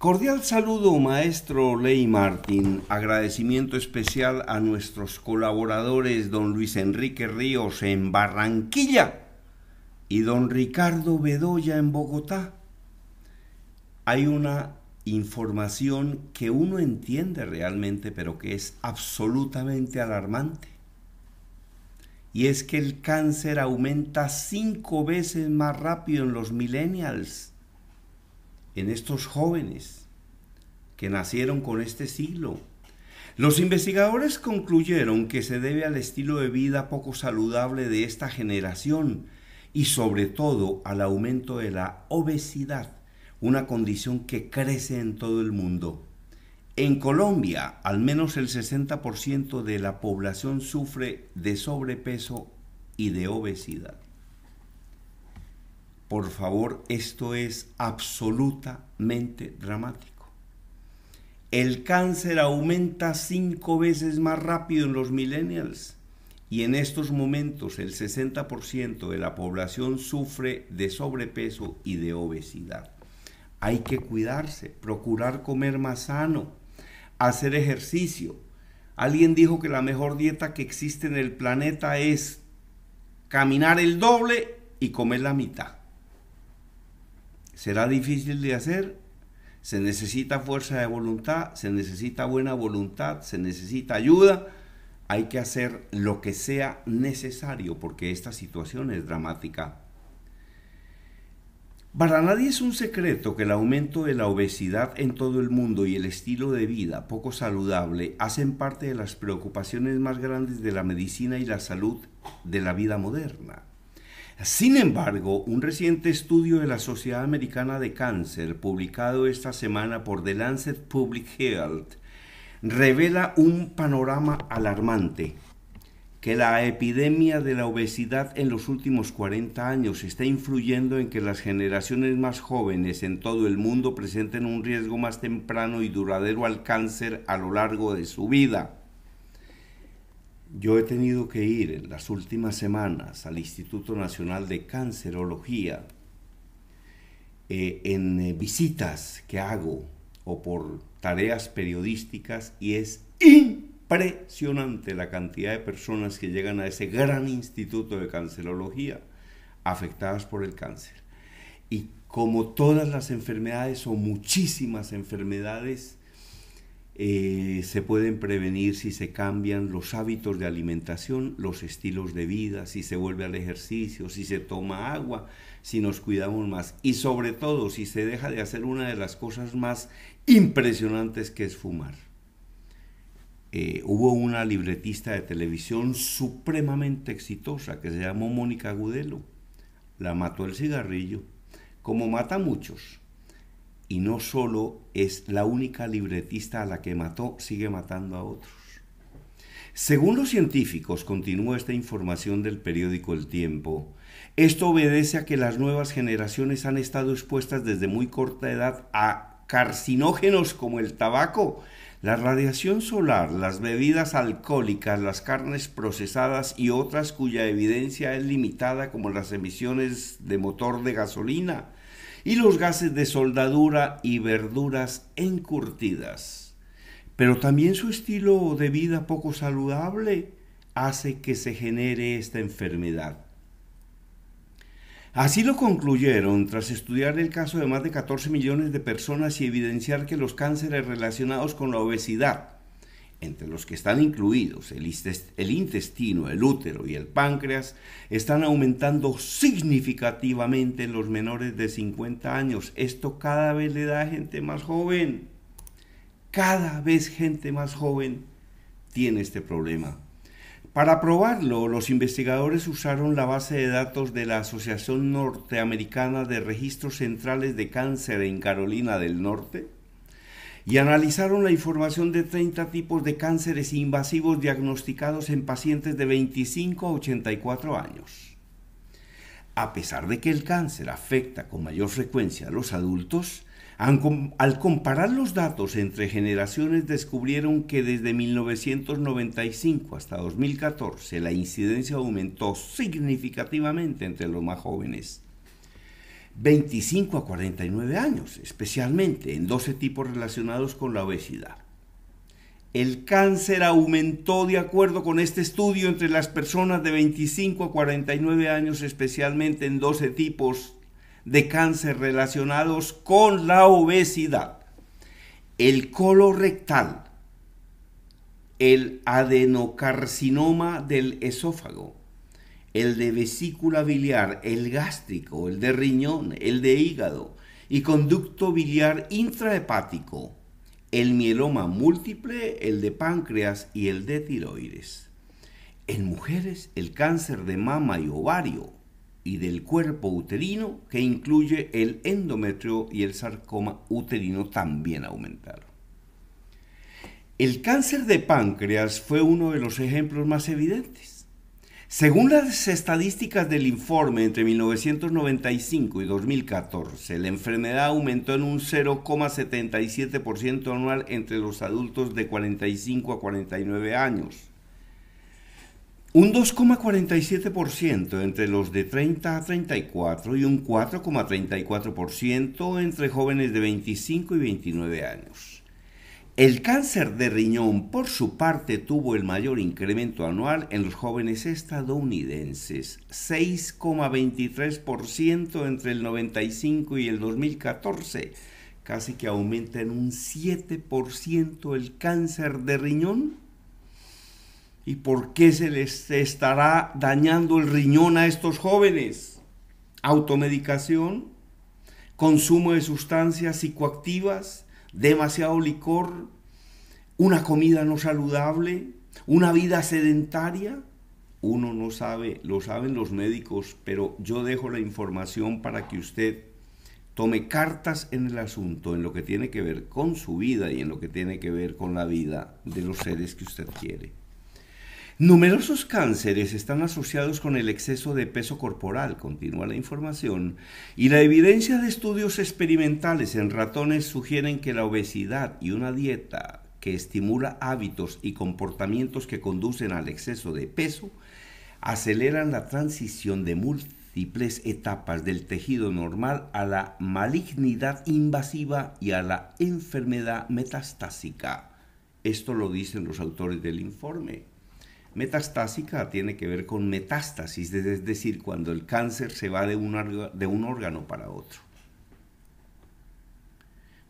Cordial saludo, maestro Ley Martín. Agradecimiento especial a nuestros colaboradores, don Luis Enrique Ríos en Barranquilla y don Ricardo Bedoya en Bogotá. Hay una información que uno entiende realmente, pero que es absolutamente alarmante. Y es que el cáncer aumenta cinco veces más rápido en los millennials en estos jóvenes que nacieron con este siglo. Los investigadores concluyeron que se debe al estilo de vida poco saludable de esta generación y sobre todo al aumento de la obesidad, una condición que crece en todo el mundo. En Colombia, al menos el 60% de la población sufre de sobrepeso y de obesidad. Por favor, esto es absolutamente dramático. El cáncer aumenta cinco veces más rápido en los millennials y en estos momentos el 60% de la población sufre de sobrepeso y de obesidad. Hay que cuidarse, procurar comer más sano, hacer ejercicio. Alguien dijo que la mejor dieta que existe en el planeta es caminar el doble y comer la mitad. Será difícil de hacer, se necesita fuerza de voluntad, se necesita buena voluntad, se necesita ayuda. Hay que hacer lo que sea necesario porque esta situación es dramática. Para nadie es un secreto que el aumento de la obesidad en todo el mundo y el estilo de vida poco saludable hacen parte de las preocupaciones más grandes de la medicina y la salud de la vida moderna. Sin embargo, un reciente estudio de la Sociedad Americana de Cáncer, publicado esta semana por The Lancet Public Health, revela un panorama alarmante, que la epidemia de la obesidad en los últimos 40 años está influyendo en que las generaciones más jóvenes en todo el mundo presenten un riesgo más temprano y duradero al cáncer a lo largo de su vida. Yo he tenido que ir en las últimas semanas al Instituto Nacional de Cancerología eh, en eh, visitas que hago o por tareas periodísticas y es impresionante la cantidad de personas que llegan a ese gran instituto de cancerología afectadas por el cáncer. Y como todas las enfermedades o muchísimas enfermedades, eh, se pueden prevenir si se cambian los hábitos de alimentación, los estilos de vida, si se vuelve al ejercicio, si se toma agua, si nos cuidamos más y sobre todo si se deja de hacer una de las cosas más impresionantes que es fumar. Eh, hubo una libretista de televisión supremamente exitosa que se llamó Mónica Gudelo. La mató el cigarrillo, como mata a muchos y no solo es la única libretista a la que mató, sigue matando a otros. Según los científicos, continúa esta información del periódico El Tiempo, esto obedece a que las nuevas generaciones han estado expuestas desde muy corta edad a carcinógenos como el tabaco, la radiación solar, las bebidas alcohólicas, las carnes procesadas y otras cuya evidencia es limitada como las emisiones de motor de gasolina, y los gases de soldadura y verduras encurtidas. Pero también su estilo de vida poco saludable hace que se genere esta enfermedad. Así lo concluyeron tras estudiar el caso de más de 14 millones de personas y evidenciar que los cánceres relacionados con la obesidad, entre los que están incluidos el intestino, el útero y el páncreas, están aumentando significativamente en los menores de 50 años. Esto cada vez le da a gente más joven. Cada vez gente más joven tiene este problema. Para probarlo, los investigadores usaron la base de datos de la Asociación Norteamericana de Registros Centrales de Cáncer en Carolina del Norte, y analizaron la información de 30 tipos de cánceres invasivos diagnosticados en pacientes de 25 a 84 años. A pesar de que el cáncer afecta con mayor frecuencia a los adultos, al comparar los datos entre generaciones descubrieron que desde 1995 hasta 2014 la incidencia aumentó significativamente entre los más jóvenes 25 a 49 años, especialmente en 12 tipos relacionados con la obesidad. El cáncer aumentó de acuerdo con este estudio entre las personas de 25 a 49 años, especialmente en 12 tipos de cáncer relacionados con la obesidad. El colorectal, el adenocarcinoma del esófago, el de vesícula biliar, el gástrico, el de riñón, el de hígado y conducto biliar intrahepático, el mieloma múltiple, el de páncreas y el de tiroides. En mujeres, el cáncer de mama y ovario y del cuerpo uterino, que incluye el endometrio y el sarcoma uterino, también aumentaron. El cáncer de páncreas fue uno de los ejemplos más evidentes según las estadísticas del informe, entre 1995 y 2014, la enfermedad aumentó en un 0,77% anual entre los adultos de 45 a 49 años, un 2,47% entre los de 30 a 34 y un 4,34% entre jóvenes de 25 y 29 años. El cáncer de riñón, por su parte, tuvo el mayor incremento anual en los jóvenes estadounidenses, 6,23% entre el 95 y el 2014, casi que aumenta en un 7% el cáncer de riñón. ¿Y por qué se les estará dañando el riñón a estos jóvenes? ¿Automedicación? ¿Consumo de sustancias psicoactivas? demasiado licor, una comida no saludable, una vida sedentaria. Uno no sabe, lo saben los médicos, pero yo dejo la información para que usted tome cartas en el asunto, en lo que tiene que ver con su vida y en lo que tiene que ver con la vida de los seres que usted quiere. Numerosos cánceres están asociados con el exceso de peso corporal, continúa la información, y la evidencia de estudios experimentales en ratones sugieren que la obesidad y una dieta que estimula hábitos y comportamientos que conducen al exceso de peso aceleran la transición de múltiples etapas del tejido normal a la malignidad invasiva y a la enfermedad metastásica. Esto lo dicen los autores del informe. Metastásica tiene que ver con metástasis, es decir, cuando el cáncer se va de un, órgano para otro.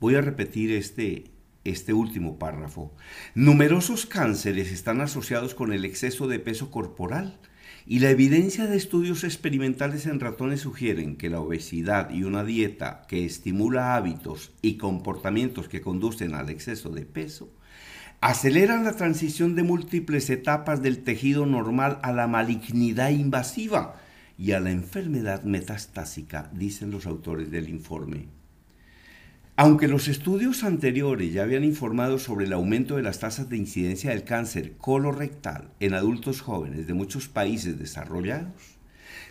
Voy a repetir este, este último párrafo. Numerosos cánceres están asociados con el exceso de peso corporal y la evidencia de estudios experimentales en ratones sugieren que la obesidad y una dieta que estimula hábitos y comportamientos que conducen al exceso de peso aceleran la transición de múltiples etapas del tejido normal a la malignidad invasiva y a la enfermedad metastásica, dicen los autores del informe. Aunque los estudios anteriores ya habían informado sobre el aumento de las tasas de incidencia del cáncer colorectal en adultos jóvenes de muchos países desarrollados,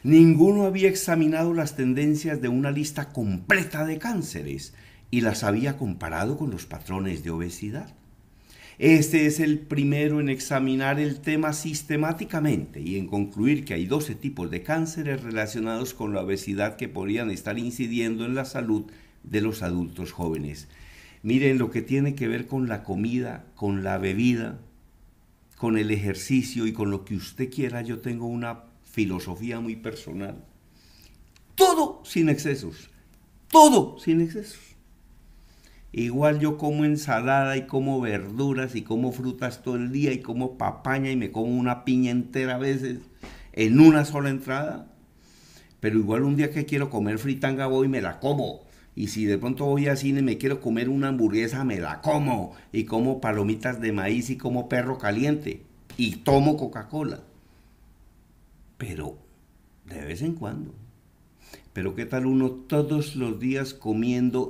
ninguno había examinado las tendencias de una lista completa de cánceres y las había comparado con los patrones de obesidad. Este es el primero en examinar el tema sistemáticamente y en concluir que hay 12 tipos de cánceres relacionados con la obesidad que podrían estar incidiendo en la salud de los adultos jóvenes. Miren lo que tiene que ver con la comida, con la bebida, con el ejercicio y con lo que usted quiera. Yo tengo una filosofía muy personal. Todo sin excesos. Todo sin excesos. Igual yo como ensalada y como verduras y como frutas todo el día y como papaña y me como una piña entera a veces en una sola entrada. Pero igual un día que quiero comer fritanga voy y me la como. Y si de pronto voy al cine y me quiero comer una hamburguesa, me la como. Y como palomitas de maíz y como perro caliente. Y tomo Coca-Cola. Pero de vez en cuando. Pero qué tal uno todos los días comiendo,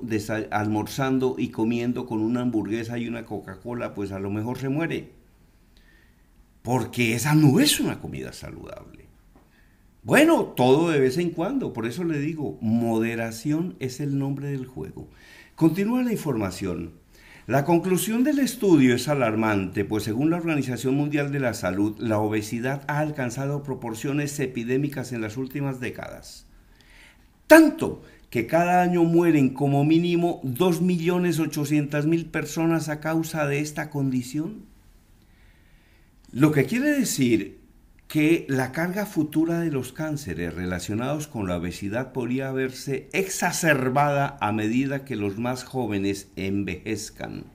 almorzando y comiendo con una hamburguesa y una Coca-Cola, pues a lo mejor se muere. Porque esa no es una comida saludable. Bueno, todo de vez en cuando, por eso le digo, moderación es el nombre del juego. Continúa la información. La conclusión del estudio es alarmante, pues según la Organización Mundial de la Salud, la obesidad ha alcanzado proporciones epidémicas en las últimas décadas. Tanto que cada año mueren como mínimo 2.800.000 personas a causa de esta condición. Lo que quiere decir que la carga futura de los cánceres relacionados con la obesidad podría verse exacerbada a medida que los más jóvenes envejezcan.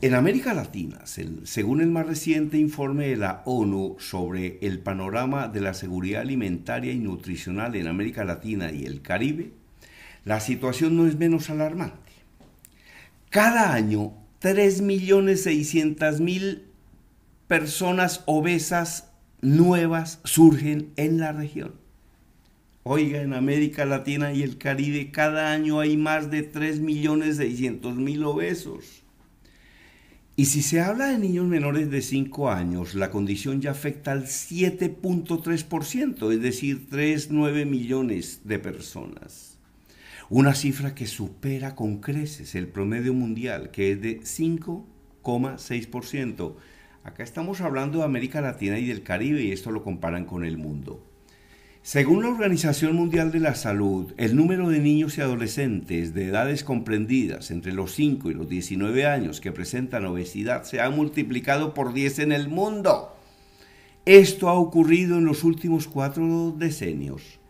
En América Latina, según el más reciente informe de la ONU sobre el panorama de la seguridad alimentaria y nutricional en América Latina y el Caribe, la situación no es menos alarmante. Cada año, 3.600.000 personas obesas nuevas surgen en la región. Oiga, en América Latina y el Caribe cada año hay más de 3.600.000 obesos. Y si se habla de niños menores de 5 años, la condición ya afecta al 7.3%, es decir, 3,9 millones de personas. Una cifra que supera con creces el promedio mundial, que es de 5,6%. Acá estamos hablando de América Latina y del Caribe y esto lo comparan con el mundo. Según la Organización Mundial de la Salud, el número de niños y adolescentes de edades comprendidas entre los 5 y los 19 años que presentan obesidad se ha multiplicado por 10 en el mundo. Esto ha ocurrido en los últimos cuatro decenios.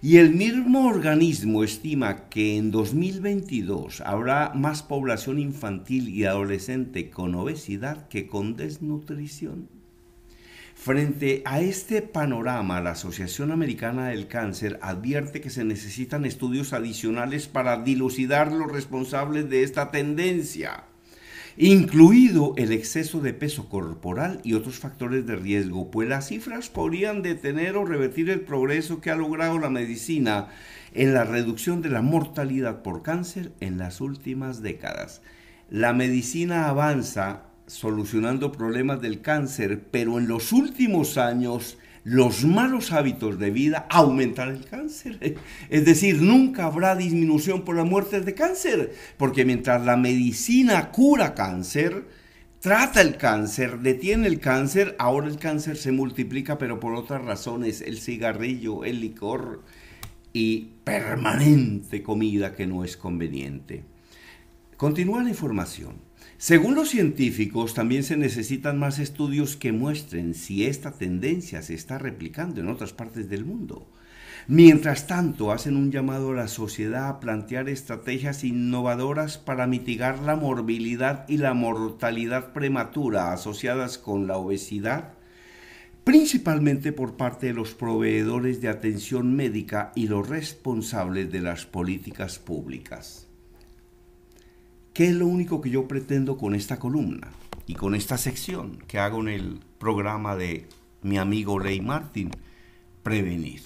Y el mismo organismo estima que en 2022 habrá más población infantil y adolescente con obesidad que con desnutrición. Frente a este panorama, la Asociación Americana del Cáncer advierte que se necesitan estudios adicionales para dilucidar los responsables de esta tendencia, incluido el exceso de peso corporal y otros factores de riesgo, pues las cifras podrían detener o revertir el progreso que ha logrado la medicina en la reducción de la mortalidad por cáncer en las últimas décadas. La medicina avanza solucionando problemas del cáncer, pero en los últimos años los malos hábitos de vida aumentan el cáncer. Es decir, nunca habrá disminución por las muertes de cáncer, porque mientras la medicina cura cáncer, trata el cáncer, detiene el cáncer, ahora el cáncer se multiplica, pero por otras razones, el cigarrillo, el licor y permanente comida que no es conveniente. Continúa la información. Según los científicos, también se necesitan más estudios que muestren si esta tendencia se está replicando en otras partes del mundo. Mientras tanto, hacen un llamado a la sociedad a plantear estrategias innovadoras para mitigar la morbilidad y la mortalidad prematura asociadas con la obesidad, principalmente por parte de los proveedores de atención médica y los responsables de las políticas públicas. ¿Qué es lo único que yo pretendo con esta columna y con esta sección que hago en el programa de mi amigo Rey Martin? Prevenir,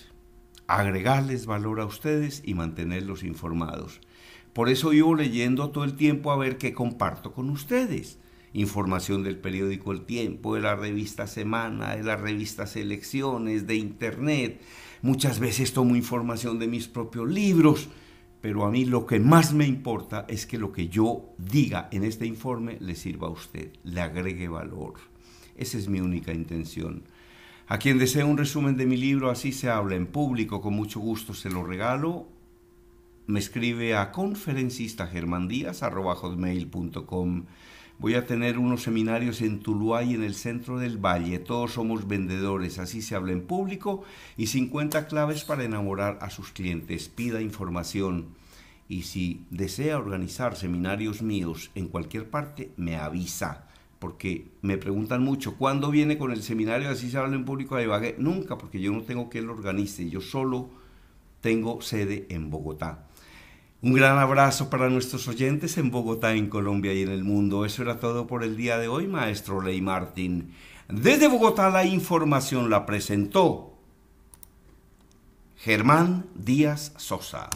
agregarles valor a ustedes y mantenerlos informados. Por eso vivo leyendo todo el tiempo a ver qué comparto con ustedes. Información del periódico El Tiempo, de la revista Semana, de la revista Selecciones, de Internet. Muchas veces tomo información de mis propios libros pero a mí lo que más me importa es que lo que yo diga en este informe le sirva a usted, le agregue valor. Esa es mi única intención. A quien desee un resumen de mi libro, así se habla en público, con mucho gusto se lo regalo. Me escribe a conferencistagermandías.com Voy a tener unos seminarios en Tuluá y en el centro del valle. Todos somos vendedores, así se habla en público. Y 50 claves para enamorar a sus clientes. Pida información. Y si desea organizar seminarios míos en cualquier parte, me avisa. Porque me preguntan mucho, ¿cuándo viene con el seminario así se habla en público de Ibagué? Nunca, porque yo no tengo que lo organice. Yo solo tengo sede en Bogotá. Un gran abrazo para nuestros oyentes en Bogotá, en Colombia y en el mundo. Eso era todo por el día de hoy, maestro Ley Martín. Desde Bogotá la información la presentó Germán Díaz Sosa.